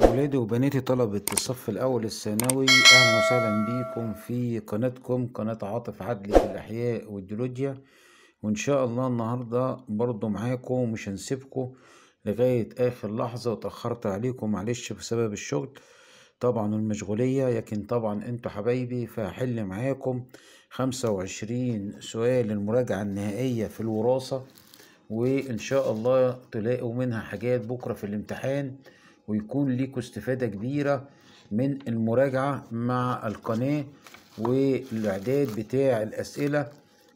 أولادي وبناتي طلبة الصف الأول الثانوي أهلا وسهلا بيكم في قناتكم قناة عاطف عدلي في الأحياء والجيولوجيا وإن شاء الله النهاردة برضو معاكم ومش هنسيبكم لغاية آخر لحظة وتأخرت عليكم معلش بسبب الشغل طبعا المشغولية لكن طبعا انتوا حبايبي فهحل معاكم خمسة وعشرين سؤال المراجعة النهائية في الوراثة وإن شاء الله تلاقوا منها حاجات بكرة في الامتحان ويكون ليكوا استفادة كبيرة من المراجعة مع القناة والإعداد بتاع الأسئلة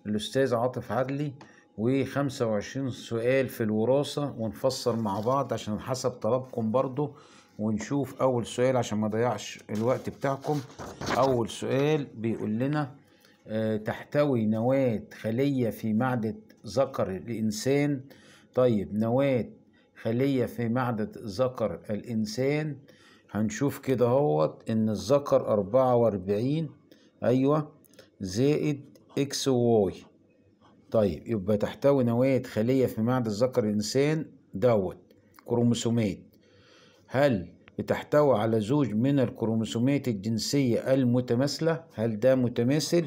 الأستاذ عاطف عدلي و25 سؤال في الوراثة ونفسر مع بعض عشان حسب طلبكم برضو ونشوف أول سؤال عشان ما ضيعش الوقت بتاعكم أول سؤال بيقول لنا آه، تحتوي نواة خلية في معدة ذكر الإنسان طيب نواة خلية في معدة ذكر الإنسان هنشوف كده اهوت إن الذكر أربعة وأربعين أيوة زائد إكس واي طيب يبقى تحتوي نواة خلية في معدة ذكر الإنسان دوت كروموسومات هل بتحتوي على زوج من الكروموسومات الجنسية المتماثلة هل ده متماثل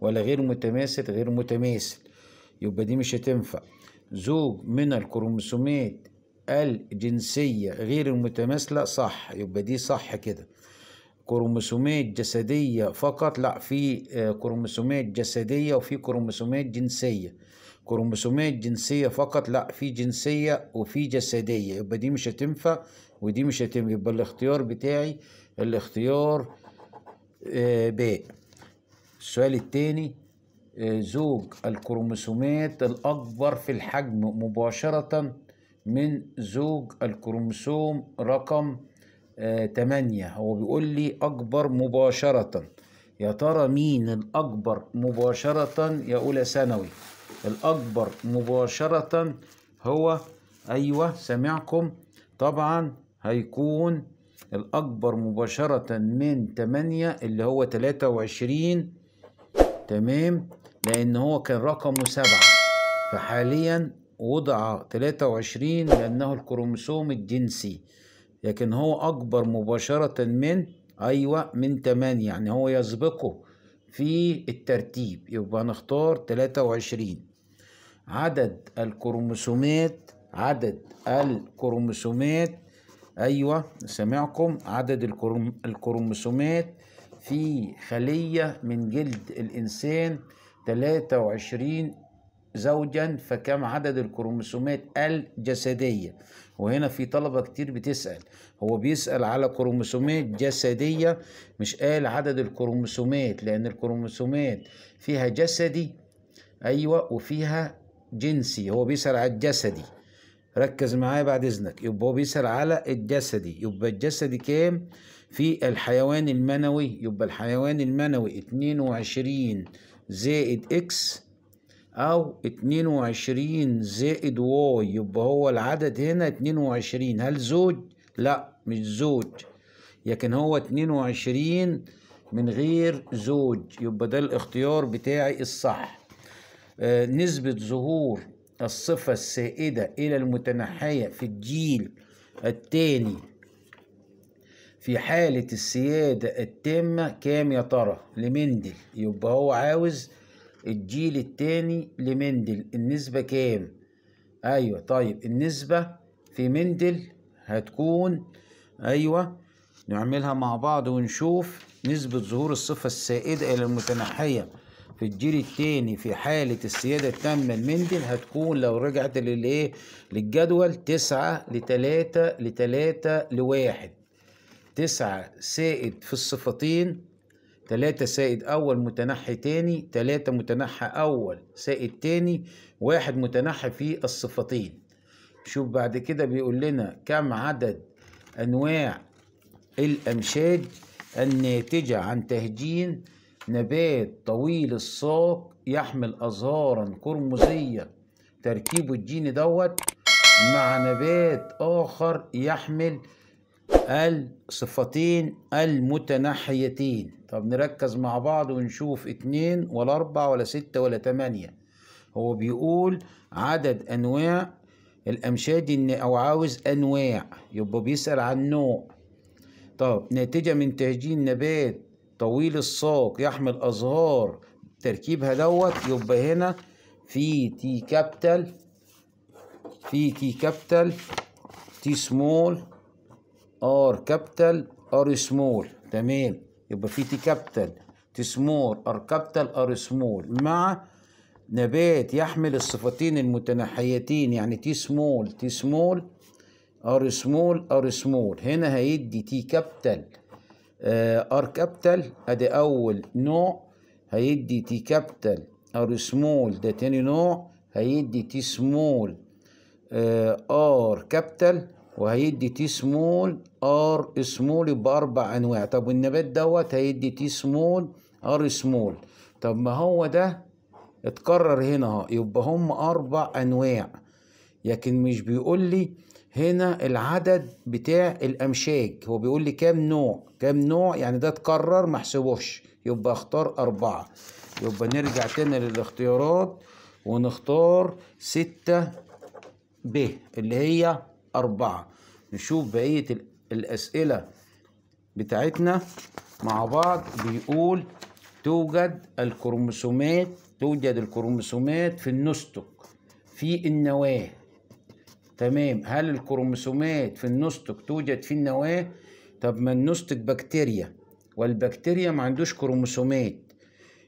ولا غير متماثل غير متماثل يبقى دي مش هتنفع زوج من الكروموسومات الجنسية غير المتماثلة صح يبقى دي صح كده كروموسومات جسدية فقط لا في آه، كروموسومات جسدية وفي كروموسومات جنسية كروموسومات جنسية فقط لا في جنسية وفي جسدية يبقى دي مش هتنفع ودي مش هتنفع يبقى الاختيار بتاعي الاختيار آه، ب السؤال التاني آه، زوج الكروموسومات الأكبر في الحجم مباشرة من زوج الكروموسوم رقم آه، تمانية هو بيقول لي أكبر مباشرة يا ترى مين الأكبر مباشرة يا أولى ثانوي الأكبر مباشرة هو أيوة سامعكم طبعا هيكون الأكبر مباشرة من تمانية اللي هو تلاتة وعشرين تمام لأن هو كان رقمه سبعة فحاليا وضع 23 لأنه الكروموسوم الجنسي لكن هو أكبر مباشرة من أيوة من 8 يعني هو يسبقه في الترتيب يبقى نختار 23 عدد الكروموسومات عدد الكروموسومات أيوة سامعكم عدد الكروموسومات في خلية من جلد الإنسان 23 زوجا فكم عدد الكروموسومات الجسدية وهنا في طلبة كتير بتسأل هو بيسأل على كروموسومات جسدية مش قال عدد الكروموسومات لأن الكروموسومات فيها جسدي أيوة وفيها جنسي هو بيسأل على الجسدي ركز معايا بعد إذنك يبقى هو بيسأل على الجسدي يبقى الجسدي كام في الحيوان المنوي يبقى الحيوان المنوي 22 زائد إكس او اتنين وعشرين زائد واي يبقى هو العدد هنا اتنين وعشرين هل زوج لا مش زوج لكن هو اتنين وعشرين من غير زوج يبقى ده الاختيار بتاعي الصح آه نسبة ظهور الصفة السائدة إلى المتنحية في الجيل الثاني في حالة السيادة التامة كام يا ترى لمندل يبقى هو عاوز الجيل التاني لمندل النسبة كام؟ أيوة طيب النسبة في مندل هتكون أيوة نعملها مع بعض ونشوف نسبة ظهور الصفة السائدة إلى المتنحية في الجيل التاني في حالة السيادة التامة لمندل هتكون لو رجعت للإيه؟ للجدول تسعة لتلاتة لتلاتة لواحد تسعة سائد في الصفتين تلاتة سائد أول متنحي تاني تلاتة متنحى أول سائد تاني واحد متنحى في الصفتين شوف بعد كده بيقول لنا كم عدد أنواع الأمشاج الناتجة عن تهجين نبات طويل الساق يحمل أزهارا قرمزية تركيبه الجيني دوت مع نبات آخر يحمل الصفتين المتنحيتين طب نركز مع بعض ونشوف اتنين ولا أربعة ولا ستة ولا تمانية هو بيقول عدد أنواع الأمشاد أو عاوز أنواع يبقى بيسأل عن نوع طب ناتجة من تهجين نبات طويل الساق يحمل أزهار تركيبها دوت يبقى هنا في تي كابتل في تي كابتل تي سمول ار كابيتال ار سمول تمام يبقى في تي كابيتال تي سمول ار كابيتال ار سمول مع نبات يحمل الصفتين المتنحيتين يعني تي سمول تي سمول ار سمول ار سمول هنا هيدي تي كابيتال آه، ار كابيتال ادي اول نوع هيدي تي كابيتال ار سمول ده تاني نوع هيدي تي سمول آه، ار كابيتال وهيدي تي سمول ار سمول يبقى اربع انواع طب والنبات دوت هيدي تي سمول ار سمول طب ما هو ده اتكرر هنا اهو يبقى هم اربع انواع لكن مش بيقول لي هنا العدد بتاع الامشاج هو بيقول لي كام نوع كام نوع يعني ده اتكرر ما احسبوش يبقى اختار اربعه يبقى نرجع تاني للاختيارات ونختار ستة ب اللي هي أربعة نشوف بقية الأسئلة بتاعتنا مع بعض بيقول توجد الكروموسومات توجد الكروموسومات في النستق في النواة تمام هل الكروموسومات في النستق توجد في النواة طب ما النستق بكتيريا والبكتيريا ما عندوش كروموسومات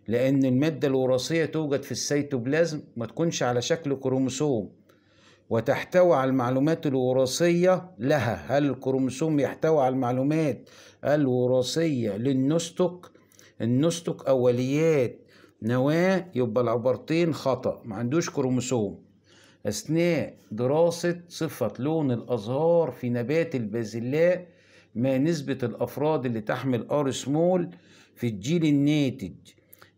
لأن المادة الوراثية توجد في السيتوبلازم ما تكونش على شكل كروموسوم وتحتوي على المعلومات الوراثية لها هل الكروموسوم يحتوي على المعلومات الوراثية للنستق النستق أوليات نواة يبقى العبارتين خطأ ما عندوش كروموسوم أثناء دراسة صفة لون الأزهار في نبات البازلاء ما نسبة الأفراد اللي تحمل ار سمول في الجيل الناتج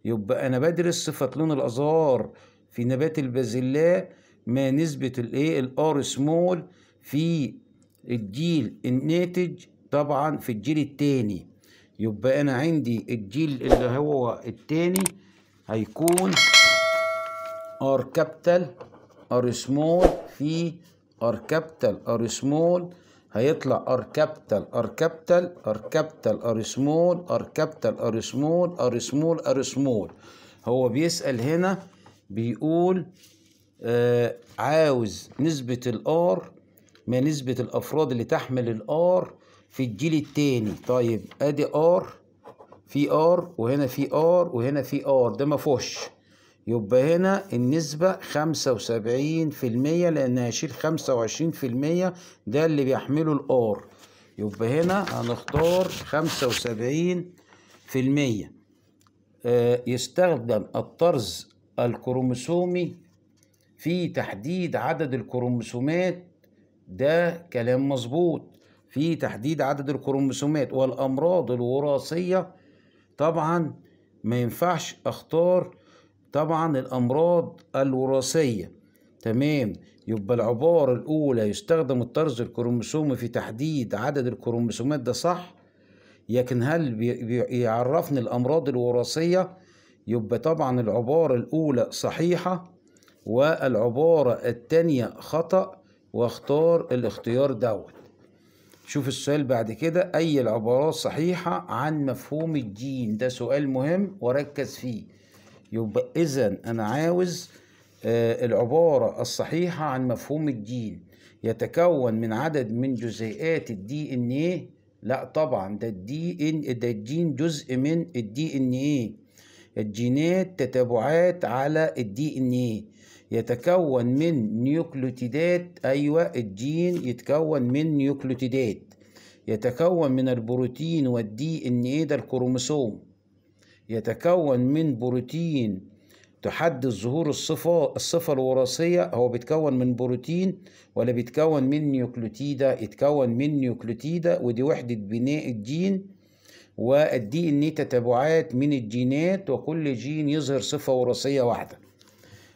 يبقى أنا بدرس صفة لون الأزهار في نبات البازلاء ما نسبة الايه الار سمول في الجيل الناتج طبعا في الجيل التاني يبقى انا عندي الجيل اللي هو التاني هيكون ار كابيتال ار سمول في ار كابيتال ار سمول هيطلع ار كابيتال ار كابيتال ار كابيتال ار سمول ار كابيتال ار سمول ار سمول ار سمول هو بيسأل هنا بيقول آه، عاوز نسبة الار ما نسبة الافراد اللي تحمل الار في الجيل التاني طيب ادي ار في ار وهنا في ار وهنا في ار ده ما يبقى هنا النسبة خمسة وسبعين في المية لأن هشيل خمسة وعشرين في المية ده اللي بيحمله الآر يبقى هنا هنختار خمسة وسبعين في المية آه، يستخدم الطرز الكروموسومي في تحديد عدد الكروموسومات ده كلام مظبوط في تحديد عدد الكروموسومات والامراض الوراثيه طبعا ما ينفعش اختار طبعا الامراض الوراثيه تمام يبقى العباره الاولى يستخدم الطرز الكروموسومي في تحديد عدد الكروموسومات ده صح لكن هل بيعرفني الامراض الوراثيه يبقى طبعا العباره الاولى صحيحه والعبارة التانية خطأ واختار الاختيار دوت شوف السؤال بعد كده أي العبارات صحيحة عن مفهوم الدين ده سؤال مهم وركز فيه يبقى إذا أنا عاوز آه، العبارة الصحيحة عن مفهوم الدين يتكون من عدد من جزيئات الدي ان ايه لا طبعا ده الدي ان إيه، ده الجين جزء من الدي ان ايه الجينات تتابعات على الدي ان ايه يتكون من نيوكليوتيدات أيوة الجين يتكون من نيوكليوتيدات يتكون من البروتين والدي ان ايه ده الكروموسوم يتكون من بروتين تحدد ظهور الصفة الصفة الوراثية هو بيتكون من بروتين ولا بيتكون من نيوكليوتيدا يتكون من نيوكليوتيدا ودي وحدة بناء الجين والدي ان إيه تتابعات من الجينات وكل جين يظهر صفة وراثية واحدة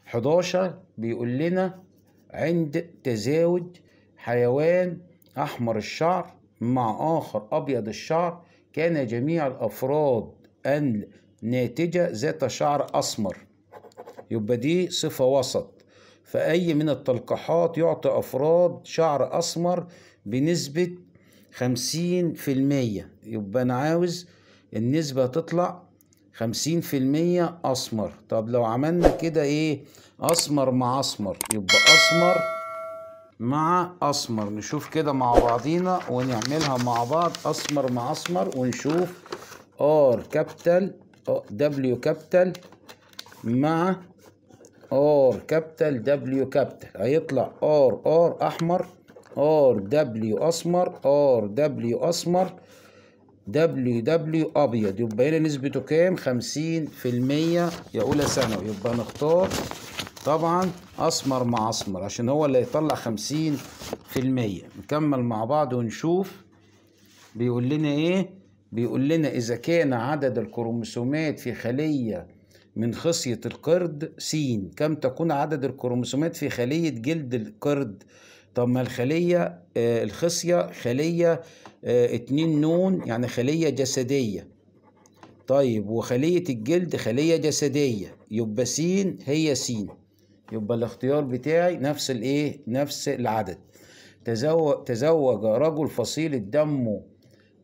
11 بيقول لنا عند تزاوج حيوان أحمر الشعر مع آخر أبيض الشعر كان جميع الأفراد الناتجة ذات شعر أسمر يبقى دي صفة وسط فأي من التلقيحات يعطي أفراد شعر أسمر بنسبة خمسين في المية يبقى أنا عاوز النسبة تطلع خمسين في المية أسمر طب لو عملنا كده إيه أسمر مع أسمر يبقى أسمر مع أسمر نشوف كده مع بعضينا ونعملها مع بعض أسمر مع أسمر ونشوف R كابتل W كابتل مع R كابتل W كابتل هيطلع R R أحمر R W أسمر R W أسمر دبليو دبليو ابيض يبقى هنا نسبته كام 50% يا اولى ثانوي يبقى نختار طبعا اسمر مع اسمر عشان هو اللي هيطلع 50% نكمل مع بعض ونشوف بيقول لنا ايه بيقول لنا اذا كان عدد الكروموسومات في خليه من خصيه القرد س كم تكون عدد الكروموسومات في خليه جلد القرد طب ما الخلية آه، الخصية خلية آه، اتنين نون يعني خلية جسدية طيب وخلية الجلد خلية جسدية يبقى سين هي سين يبقى الاختيار بتاعي نفس الايه نفس العدد تزوج, تزوج رجل فصيلة دمه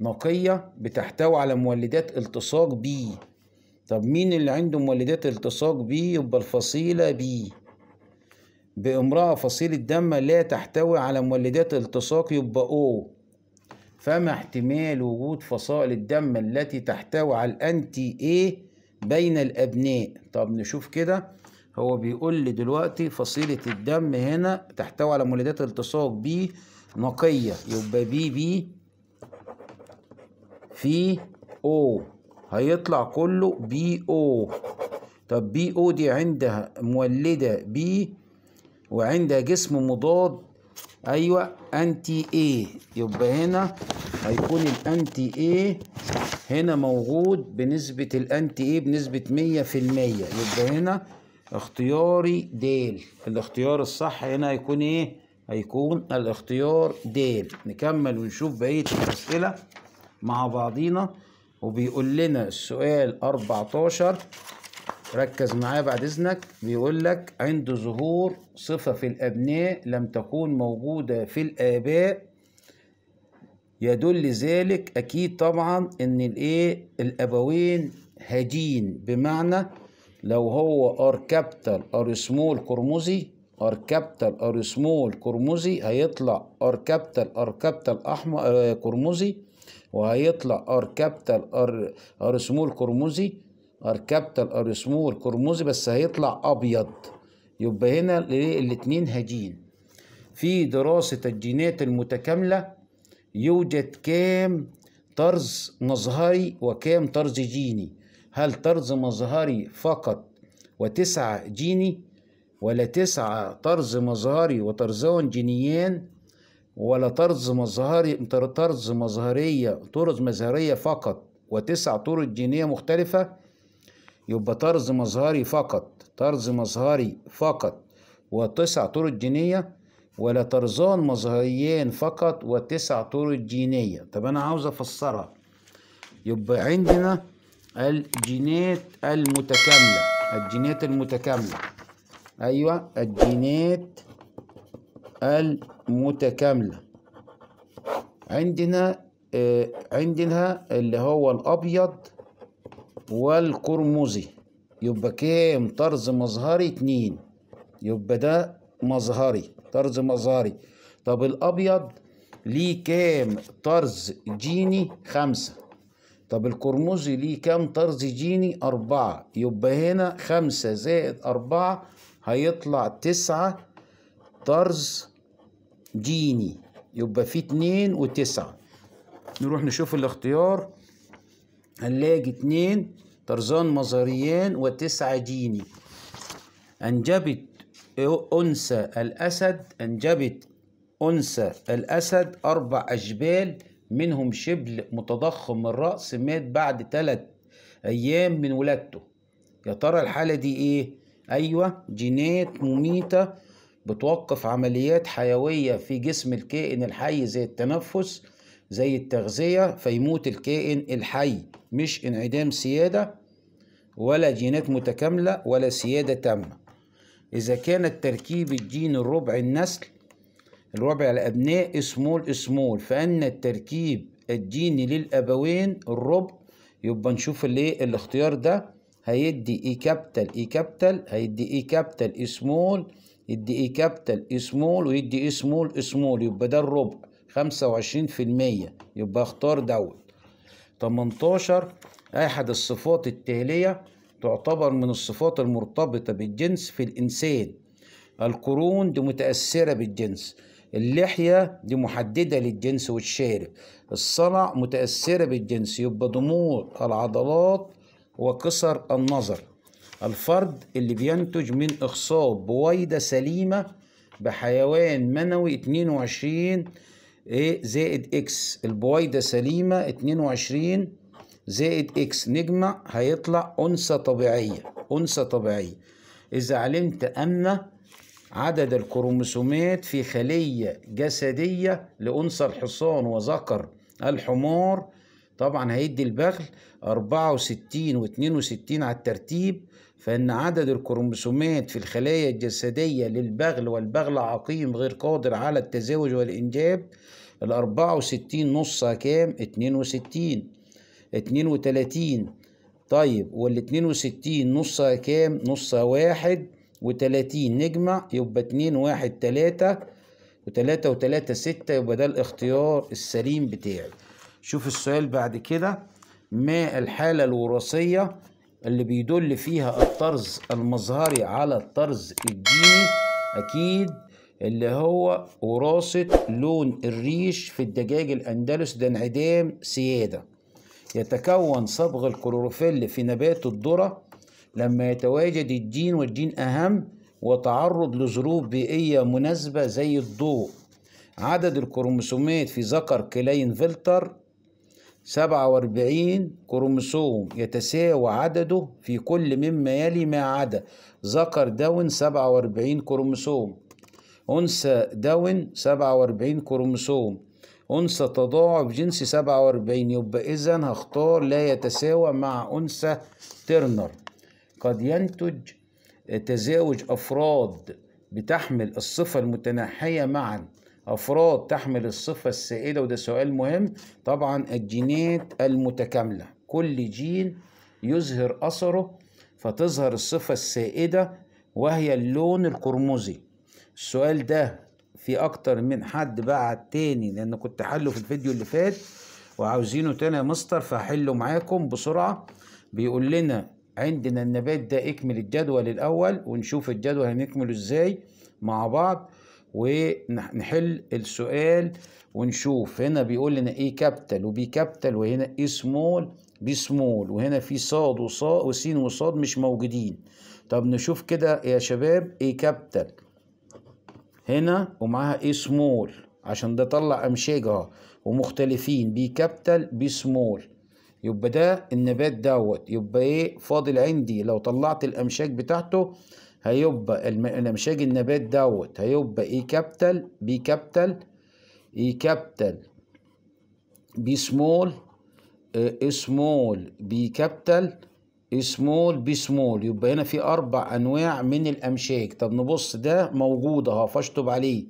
نقية بتحتوي على مولدات التصاق بي طب مين اللي عنده مولدات التصاق بي يبقى الفصيلة بي بامرأة فصيلة دم لا تحتوي على مولدات التصاق يبقى أو فما احتمال وجود فصائل الدم التي تحتوي على الأنتي إيه بين الأبناء طب نشوف كده هو بيقول لي دلوقتي فصيلة الدم هنا تحتوي على مولدات التصاق بي نقية يبقى بي بي في أو هيطلع كله بي أو طب بي أو دي عندها مولدة بي وعندها جسم مضاد ايوه انتي ايه يبقى هنا هيكون الانتي ايه هنا موجود بنسبة الانتي ايه بنسبة مية في المية يبقى هنا اختياري ديل الاختيار الصح هنا هيكون ايه هيكون الاختيار ديل نكمل ونشوف بقية الاسئلة مع بعضينا وبيقول لنا السؤال 14 ركز معايا بعد إذنك بيقول لك عند ظهور صفة في الأبناء لم تكون موجودة في الآباء يدل ذلك أكيد طبعا إن الإيه الأبوين هجين بمعنى لو هو آه، ار كابيتال ار سمول قرمزي ار كابيتال ار سمول قرمزي هيطلع ار كابيتال ار كابيتال احمر قرمزي وهيطلع ار كابيتال ار ار سمول قرمزي ار ار سمول قرمزي بس هيطلع ابيض يبقى هنا الاتنين هجين في دراسة الجينات المتكاملة يوجد كام طرز مظهري وكام طرز جيني هل طرز مظهري فقط وتسعة جيني ولا تسعة طرز مظهري وطرزان جينيان ولا طرز مظهري طرز مظهرية طرز مظهرية فقط وتسع طرز جينية مختلفة يبقى طرز مظهري فقط طرز مظهري فقط وتسع طرق جينية ولا طرزان مظهريين فقط وتسع طرق جينية طب أنا عاوز أفسرها يبقى عندنا الجينات المتكاملة الجينات المتكاملة أيوة الجينات المتكاملة عندنا آه عندنا اللي هو الأبيض والقرمزي يبقى كام طرز مظهري اتنين يبقى ده مظهري طرز مظهري طب الابيض ليه كام طرز جيني خمسة طب القرمزي ليه كام طرز جيني أربعة يبقى هنا خمسة زائد أربعة هيطلع تسعة طرز جيني يبقى فيه اتنين وتسعة نروح نشوف الاختيار هنلاقي اتنين طرزان مزاريان وتسعة جيني أنجبت أنثى الأسد أنجبت أنثى الأسد أربع أشبال منهم شبل متضخم الرأس مات بعد تلات أيام من ولادته يا ترى الحالة دي إيه؟ أيوة جينات مميتة بتوقف عمليات حيوية في جسم الكائن الحي زي التنفس زي التغذية فيموت الكائن الحي مش انعدام سيادة ولا جينات متكاملة ولا سيادة تامة إذا كان التركيب الجين الربع النسل الربع الأبناء اسمول اسمول فإن التركيب الجيني للأبوين الربع يبقى نشوف الايه الاختيار ده هيدي اي كابتل اي كابتل هيدي اي كابتل اسمول يدي اي كابتل اسمول ويدي اسمول e اسمول e يبقى ده الربع خمسة وعشرين في المية يبقى اختار دوت تمنتاشر أحد الصفات التالية تعتبر من الصفات المرتبطة بالجنس في الإنسان القرون دي متأثرة بالجنس اللحية دي محددة للجنس والشارب الصنع متأثرة بالجنس يبقى ضمور العضلات وكسر النظر الفرد اللي بينتج من إخصاب بويضة سليمة بحيوان منوي 22 ايه زائد اكس البواي ده سليمه 22 زائد اكس نجمع هيطلع انثى طبيعيه انثى طبيعيه اذا علمت ان عدد الكروموسومات في خليه جسديه لانثى الحصان وذكر الحمار طبعا هيدي البغل 64 و62 على الترتيب فإن عدد الكروموسومات في الخلايا الجسدية للبغل والبغل عقيم غير قادر على التزاوج والإنجاب الأربعة وستين نصها كام؟ اتنين وستين اتنين وتلاتين طيب والاتنين وستين نصها كام؟ نصها واحد وتلاتين نجمع يبقى اتنين واحد تلاتة وتلاتة وتلاتة ستة يبقى ده الاختيار السليم بتاعي شوف السؤال بعد كده ما الحالة الوراثية اللي بيدل فيها الطرز المظهري على الطرز الديني أكيد اللي هو وراثة لون الريش في الدجاج الأندلس ده انعدام سيادة يتكون صبغ الكلوروفيل في نبات الذرة لما يتواجد الدين والدين أهم وتعرض لظروف بيئية مناسبة زي الضوء عدد الكروموسومات في ذكر كلاين فلتر 47 كروموسوم يتساوى عدده في كل مما يلي ما عدا ذكر داون 47 كروموسوم أنثى داون 47 كروموسوم أنثى تضاعف جنسي 47 يبقى إذا هختار لا يتساوى مع أنثى ترنر قد ينتج تزاوج أفراد بتحمل الصفة المتناحية معا أفراد تحمل الصفة السائده وده سؤال مهم طبعا الجينات المتكاملة كل جين يظهر أثره فتظهر الصفة السائدة وهي اللون القرمزي السؤال ده في أكتر من حد بعت تاني لأن كنت حله في الفيديو اللي فات وعاوزينه تاني يا مستر فهحله معاكم بسرعة بيقول لنا عندنا النبات ده اكمل الجدول الأول ونشوف الجدول هنكمله ازاي مع بعض ونحل السؤال ونشوف هنا بيقول لنا ايه كابيتال وبي كابيتال وهنا ايه سمول بي سمول وهنا في صاد وصا وسين وصاد مش موجودين طب نشوف كده يا شباب ايه كابيتال هنا ومعاها ايه سمول عشان ده طلع امشاجها اهو ومختلفين بي كابيتال بي سمول يبقى ده النبات دوت يبقى ايه فاضل عندي لو طلعت الامشاج بتاعته هيبقى الانمشاج النبات دوت هيبقى اي كابيتال بي كابيتال اي كابيتال بي سمول سمول بي كابيتال سمول بي سمول يبقى هنا في اربع انواع من الامشاج طب نبص ده موجود اهو فاشطب عليه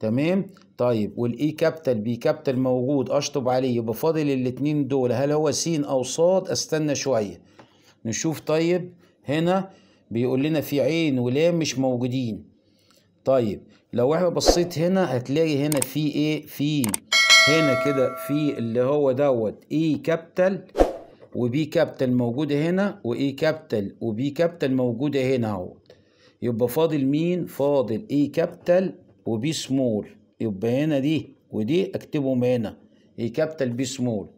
تمام طيب والاي كابيتال بي كابيتال موجود اشطب عليه يبقى فاضل الاتنين دول هل هو س او ص استنى شويه نشوف طيب هنا بيقول لنا في عين ولام مش موجودين طيب لو احنا بصيت هنا هتلاقي هنا في ايه في هنا كده في اللي هو دوت اي كابيتال وبي كابيتال موجوده هنا واي كابيتال وبي كابيتال موجوده هنا اهو يبقى فاضل مين فاضل اي كابيتال وبي سمول يبقى هنا دي ودي اكتبهم هنا اي كابيتال بي سمول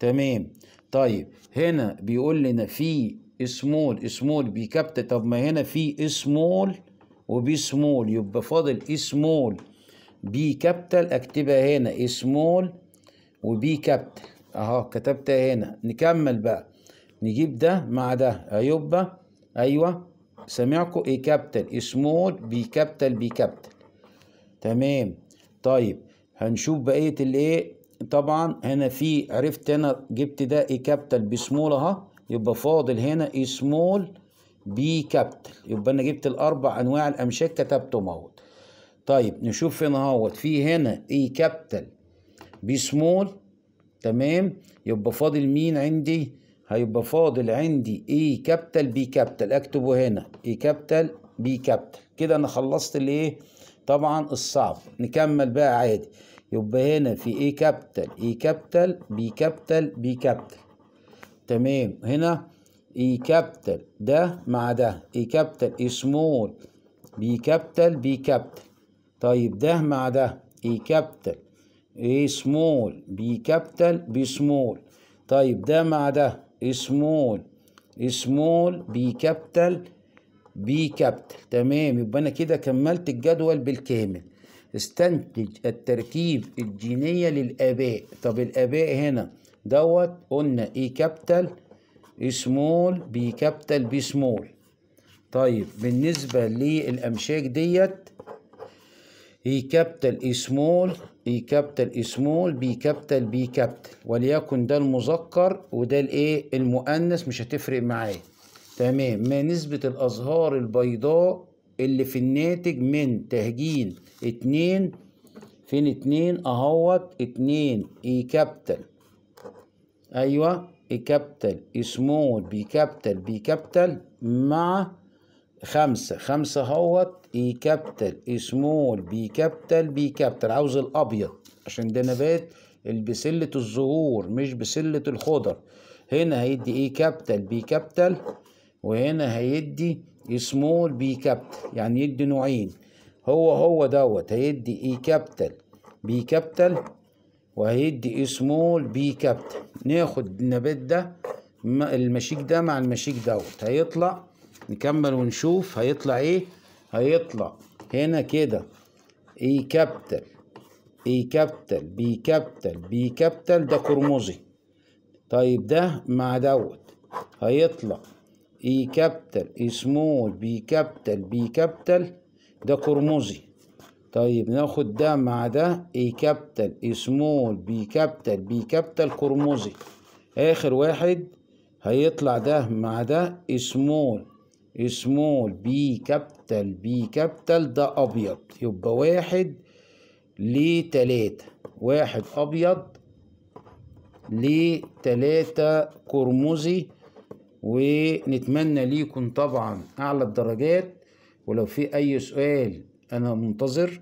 تمام طيب هنا بيقول لنا في سمول سمول بيكابت طب ما هنا في سمول وبي سمول يبقى فاضل سمول بي كابيتال اكتبها هنا سمول وبي كابيتال اهو كتبتها هنا نكمل بقى نجيب ده مع ده هيبقى ايوه سامعكم ايه كابيتال سمول بي كابيتال بي كابيتال تمام طيب هنشوف بقيه الايه طبعا هنا في عرفت هنا جبت ده ايه كابيتال بسمول اهو يبقى فاضل هنا سمول بي كابيتال يبقى انا جبت الاربع انواع الامشاك كتبتهم اهوت طيب نشوف فين اهوت في هنا اي كابيتال بي سمول تمام يبقى فاضل مين عندي هيبقى فاضل عندي اي كابيتال بي كابيتال اكتبه هنا اي كابيتال بي كابيتال كده انا خلصت الايه طبعا الصعب نكمل بقى عادي يبقى هنا في اي كابيتال اي كابيتال بي كابيتال بي كابيتال تمام هنا اي كابيتال ده مع ده اي كابيتال اي سمول بي كابيتال بي كابيتال طيب ده مع ده اي كابيتال اي سمول بي كابيتال بي سمول طيب ده مع ده اي سمول اي سمول بي كابيتال بي كابيتال تمام يبقى انا كده كملت الجدول بالكامل استنتج التركيب الجينية للآباء طب الآباء هنا دوت قلنا اي كابيتال سمول بي كابيتال بي سمول طيب بالنسبة للأمشاك ديت اي كابيتال اي سمول اي كابيتال اي سمول بي كابيتال بي كابيتال وليكن ده المذكر وده الايه المؤنث مش هتفرق معايا تمام ما نسبة الأزهار البيضاء اللي في الناتج من تهجين اتنين فين اتنين اهوت اتنين اي e كابيتال أيوة بي كابيتال بي كابيتال مع خمسة خمسة سمول بي كابيتال بي كابيتال عاوز الأبيض عشان ده نبات بسلة الزهور مش بسلة الخضر هنا هيدي ايه كابتل بي كابيتال وهنا هيدي سمول بي كابيتال يعني يدي نوعين هو هو دوت هيدي ايه كابتل بي كابيتال وهيدي اسمه البي كابتا ناخد النبات ده المشيك ده مع المشيك دوت هيطلع نكمل ونشوف هيطلع ايه هيطلع هنا كده اي كابتل اي كابتل بي كابتل بي كابتل ده قرمزي طيب ده مع دوت هيطلع اي كابتل سمول بي كابتل بي كابتل ده قرمزي طيب ناخد ده مع ده اي كابتل سمول بي كابتل بي كابتل قرمزي اخر واحد هيطلع ده مع ده سمول سمول بي كابتل بي كابتل ده ابيض يبقى واحد لتلاتة واحد ابيض لتلاتة قرمزي ونتمنى ليكم طبعا اعلى الدرجات ولو في اي سؤال انا منتظر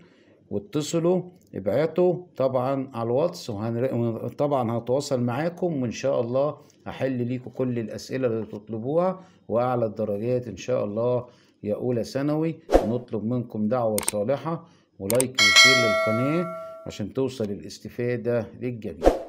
واتصلوا ابعتوا طبعا على الواتس وطبعا هتواصل معاكم وان شاء الله احل ليكم كل الاسئله اللي تطلبوها واعلى الدرجات ان شاء الله يا اولى ثانوي نطلب منكم دعوه صالحه ولايك وشير للقناه عشان توصل الاستفاده للجميع